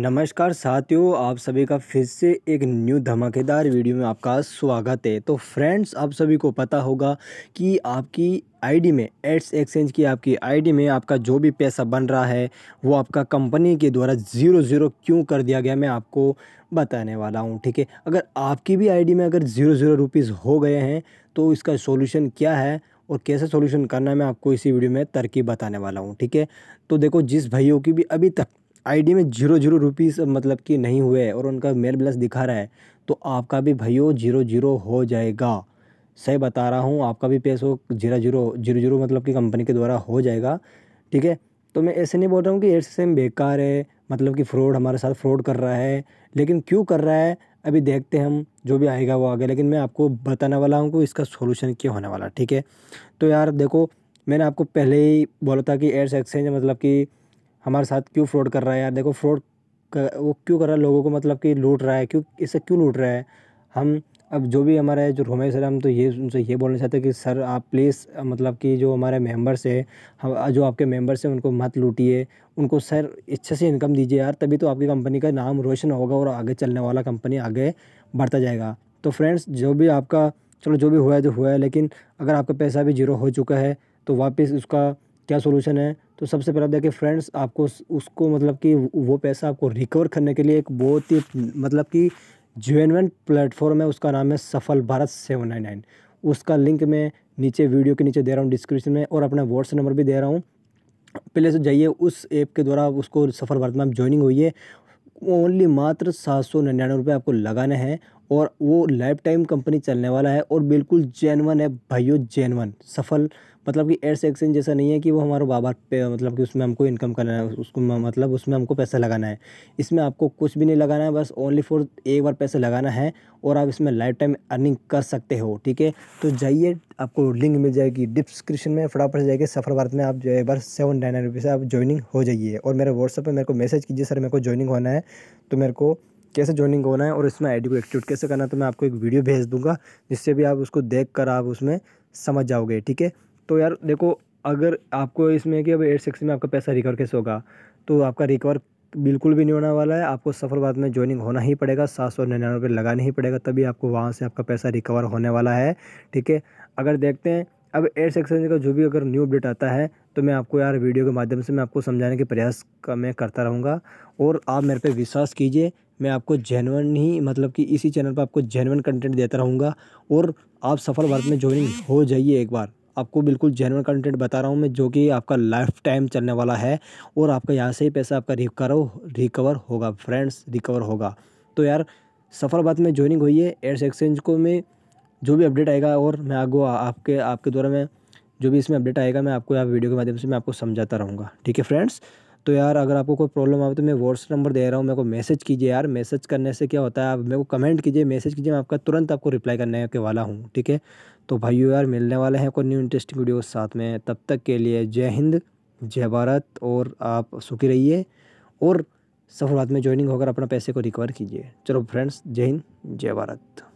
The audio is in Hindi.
नमस्कार साथियों आप सभी का फिर से एक न्यू धमाकेदार वीडियो में आपका स्वागत है तो फ्रेंड्स आप सभी को पता होगा कि आपकी आईडी में एड्स एक्सचेंज की आपकी आईडी में आपका जो भी पैसा बन रहा है वो आपका कंपनी के द्वारा ज़ीरो ज़ीरो क्यों कर दिया गया मैं आपको बताने वाला हूँ ठीक है अगर आपकी भी आई में अगर ज़ीरो ज़ीरो रुपीज़ हो गए हैं तो इसका सोल्यूशन क्या है और कैसे सोल्यूशन करना है मैं आपको इसी वीडियो में तरकीब बताने वाला हूँ ठीक है तो देखो जिस भाइयों की भी अभी तक आईडी में जीरो जीरो रुपीज़ मतलब कि नहीं हुए और उनका मेल बैलेंस दिखा रहा है तो आपका भी भैया जीरो जीरो हो जाएगा सही बता रहा हूँ आपका भी पैसो जीरो जीरो जीरो जीरो मतलब कि कंपनी के द्वारा हो जाएगा ठीक है तो मैं ऐसे नहीं बोल रहा हूँ कि एयर सेम बेकार है मतलब कि फ्रॉड हमारे साथ फ्रॉड कर रहा है लेकिन क्यों कर रहा है अभी देखते हैं हम जो भी आएगा वो आगे लेकिन मैं आपको बताने वाला हूँ कि इसका सोल्यूशन क्या होने वाला ठीक है तो यार देखो मैंने आपको पहले ही बोला था कि एयर्स एक्सचेंज मतलब कि हमारे साथ क्यों फ्रॉड कर रहा है यार देखो फ्रॉड वो क्यों कर रहा है लोगों को मतलब कि लूट रहा है क्यों इससे क्यों लूट रहा है हम अब जो भी हमारा है जो रोमेश सर हम तो ये उनसे ये बोलना चाहते हैं कि सर आप प्लीज़ मतलब कि जो हमारे मेंबर्स है हम जो आपके मेंबर्स हैं उनको मत लूटिए उनको सर अच्छे से इनकम दीजिए यार तभी तो आपकी कंपनी का नाम रोशन होगा और आगे चलने वाला कंपनी आगे बढ़ता जाएगा तो फ्रेंड्स जो भी आपका चलो जो भी हुआ है तो हुआ है लेकिन अगर आपका पैसा भी जीरो हो चुका है तो वापस उसका क्या सोल्यूशन है तो सबसे पहला देखिए फ्रेंड्स आपको उसको मतलब कि वो पैसा आपको रिकवर करने के लिए एक बहुत ही मतलब कि जेनवन प्लेटफॉर्म है उसका नाम है Safal Bharat seven nine nine उसका लिंक मैं नीचे वीडियो के नीचे दे रहा हूँ डिस्क्रिप्शन में और अपना व्हाट्सएप नंबर भी दे रहा हूँ पहले से जाइए उस ऐप के द्वारा उसको सफल भारत में आप ज्वाइनिंग हुई है ओनली मात्र सात सौ निन्यानवे रुपये आपको लगाना है और वो लाइफ टाइम कंपनी चलने वाला है और बिल्कुल जेनवन है भाइयों जेनवन सफल मतलब कि एयर सेक्शन जैसा नहीं है कि वो हमारा बाबा पे मतलब कि उसमें हमको इनकम करना है उसको मतलब उसमें हमको पैसा लगाना है इसमें आपको कुछ भी नहीं लगाना है बस ओनली फॉर एक बार पैसा लगाना है और आप इसमें लाइफ टाइम अर्निंग कर सकते हो ठीक है तो जाइए आपको लिंक मिल जाएगी डिस्क्रिप्शन में फटाफट जाइए सफर भारत में आप जो है बार सेवन नाइन नाइन रुपीज़ से आप ज्वाइनिंग हो जाइए और मेरे व्हाट्सअप पर मेरे को मैसेज कीजिए सर मेरे को ज्वाइनिंग होना है तो मेरे को कैसे ज्वाइनिंग होना है और इसमें आईडी को एक्टिवेट कैसे करना है तो मैं आपको एक वीडियो भेज दूंगा जिससे भी आप उसको देख कर आप उसमें समझ जाओगे ठीक है तो यार देखो अगर आपको इसमें कि अब एट सिक्स में आपका पैसा रिकवर कैसे होगा तो आपका रिकवर बिल्कुल भी नहीं होने वाला है आपको बाद में ज्वाइनिंग होना ही पड़ेगा सात सौ निन्यानवे लगाना ही पड़ेगा तभी आपको वहाँ से आपका पैसा रिकवर होने वाला है ठीक है अगर देखते हैं अब एड्स एक्सचेंज का जो भी अगर न्यू अपडेट आता है तो मैं आपको यार वीडियो के माध्यम से मैं आपको समझाने के प्रयास का मैं करता रहूँगा और आप मेरे पे विश्वास कीजिए मैं आपको जेनवन ही मतलब कि इसी चैनल पर आपको जेनवन कंटेंट देता रहूँगा और आप सफल भारत में ज्वाइनिंग हो जाइए एक बार आपको बिल्कुल जेनवन कंटेंट बता रहा हूँ मैं जो कि आपका लाइफ टाइम चलने वाला है और आपका यहाँ से ही पैसा आपका रिकवर रिकवर होगा फ्रेंड्स रिकवर होगा तो यार सफल भारत में ज्वाइनिंग हुई है एक्सचेंज को मैं जो भी अपडेट आएगा और मैं आगो आपके आपके द्वारा मैं जो भी इसमें अपडेट आएगा मैं आपको यहाँ वीडियो के माध्यम से मैं आपको समझाता रहूँगा ठीक है फ्रेंड्स तो यार अगर आपको कोई प्रॉब्लम आए तो मैं व्हाट्सअप नंबर दे रहा हूँ मेरे को मैसेज कीजिए यार मैसेज करने से क्या होता है आप मेरे को कमेंट कीजिए मैसेज कीजिए मैं आपका तुरंत आपको रिप्लाई करने के वाला हूँ ठीक है तो भाइयों यार मिलने वाले हैं कोई न्यू इंटरेस्टिंग वीडियो साथ में तब तक के लिए जय हिंद जय भारत और आप सुखी रहिए और सफल में ज्वाइनिंग होकर अपना पैसे को रिकवर कीजिए चलो फ्रेंड्स जय हिंद जय भारत